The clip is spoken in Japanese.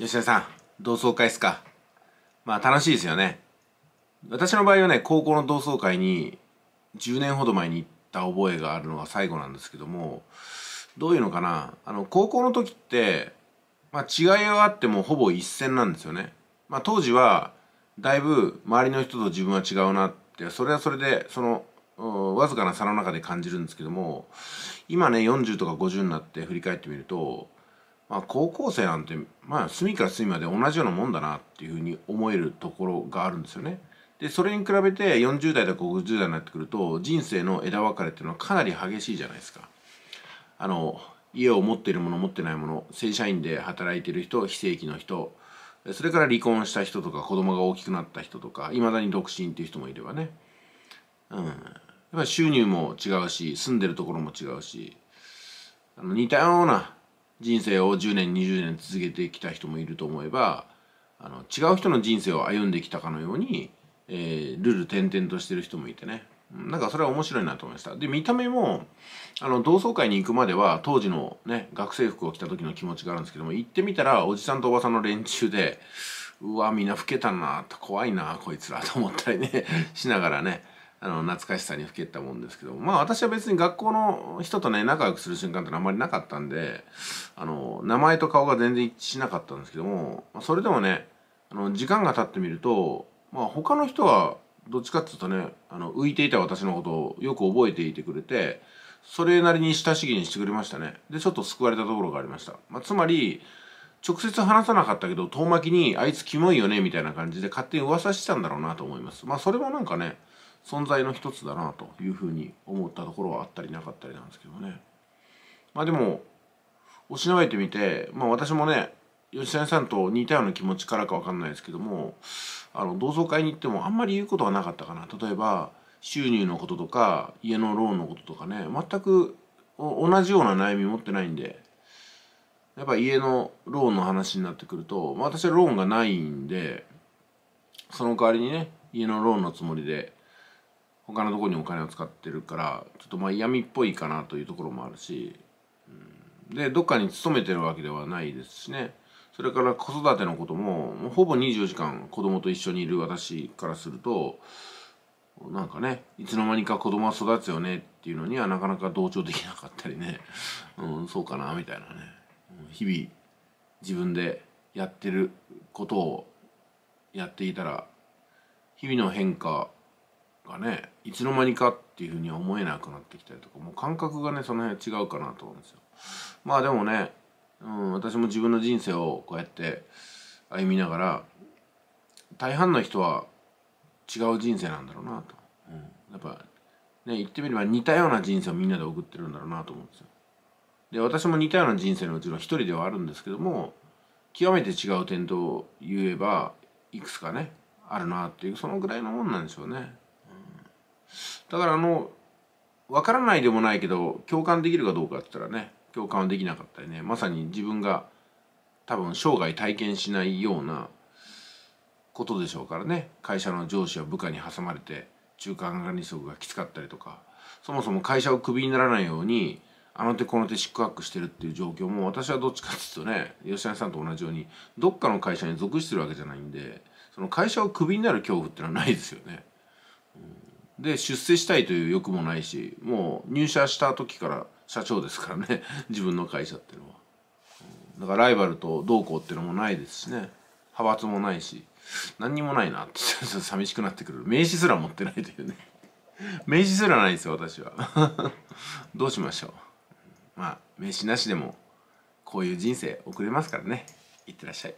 吉田さん同窓会っすかまあ楽しいですよね私の場合はね高校の同窓会に10年ほど前に行った覚えがあるのが最後なんですけどもどういうのかなあの高校の時って、まあ、違いはあってもほぼ一線なんですよね、まあ、当時はだいぶ周りの人と自分は違うなってそれはそれでそのわずかな差の中で感じるんですけども今ね40とか50になって振り返ってみるとまあ、高校生なんて、まあ、隅から隅まで同じようなもんだなっていうふうに思えるところがあるんですよね。でそれに比べて40代とか50代になってくると人生の枝分かれっていうのはかなり激しいじゃないですか。あの家を持っているもの持ってないもの正社員で働いてる人非正規の人それから離婚した人とか子供が大きくなった人とかいまだに独身っていう人もいればね、うん、やっぱ収入も違うし住んでるところも違うしあの似たような人生を10年20年続けてきた人もいると思えばあの違う人の人生を歩んできたかのように、えー、ルール転々としてる人もいてねなんかそれは面白いなと思いましたで見た目もあの同窓会に行くまでは当時のね学生服を着た時の気持ちがあるんですけども行ってみたらおじさんとおばさんの連中でうわみんな老けたな怖いなこいつらと思ったりねしながらねあの懐かしさにふけったもんですけどまあ私は別に学校の人とね仲良くする瞬間ってのはあんまりなかったんであの名前と顔が全然一致しなかったんですけどもそれでもねあの時間が経ってみるとまあ他の人はどっちかっつうとねあの浮いていた私のことをよく覚えていてくれてそれなりに親しげにしてくれましたねでちょっと救われたところがありました、まあ、つまり直接話さなかったけど遠巻きにあいつキモいよねみたいな感じで勝手に噂してたんだろうなと思いますまあそれもなんかね存在の一つだなというふうに思ったところはあったりなかったりなんですけどねまあでもおしなべてみてまあ私もね吉谷さんと似たような気持ちからか分かんないですけどもあの同窓会に行ってもあんまり言うことはなかったかな例えば収入のこととか家のローンのこととかね全く同じような悩み持ってないんでやっぱ家のローンの話になってくると、まあ、私はローンがないんでその代わりにね家のローンのつもりで他のとこにお金を使ってるからちょっとまあ闇っぽいかなというところもあるし、うん、でどっかに勤めてるわけではないですしねそれから子育てのことももうほぼ24時間子供と一緒にいる私からするとなんかねいつの間にか子供は育つよねっていうのにはなかなか同調できなかったりね、うん、そうかなみたいなね日々自分でやってることをやっていたら日々の変化がねいつの間にかっていうふうに思えなくなってきたりとかもう感覚がねその辺違うかなと思うんですよ。まあでもね、うん、私も自分の人生をこうやって歩みながら大半の人は違う人生なんだろうなと、うん、やっぱね言ってみれば似たような人生をみんなで送ってるんだろうなと思うんですよ。で私も似たような人生のうちの一人ではあるんですけども極めて違う点と言えばいくつかねあるなっていうそのぐらいのもんなんでしょうね。だからあの分からないでもないけど共感できるかどうかって言ったらね共感はできなかったりねまさに自分が多分生涯体験しないようなことでしょうからね会社の上司や部下に挟まれて中間管理職がきつかったりとかそもそも会社をクビにならないようにあの手この手シックアックしてるっていう状況も私はどっちかっていうとね吉谷さんと同じようにどっかの会社に属してるわけじゃないんでその会社をクビになる恐怖っていうのはないですよね。で出世したいという欲もないしもう入社した時から社長ですからね 自分の会社っていうのは、だからライバルと同行っていうのもないですしね派閥もないし何にもないなって 寂しくなってくる名刺すら持ってないというね名刺すらないですよ私は どうしましょうまあ名刺なしでもこういう人生送れますからねいってらっしゃい